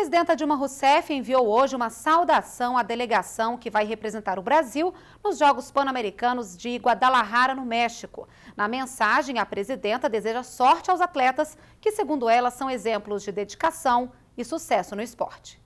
presidenta Dilma Rousseff enviou hoje uma saudação à delegação que vai representar o Brasil nos Jogos Pan-Americanos de Guadalajara, no México. Na mensagem, a presidenta deseja sorte aos atletas, que, segundo ela, são exemplos de dedicação e sucesso no esporte.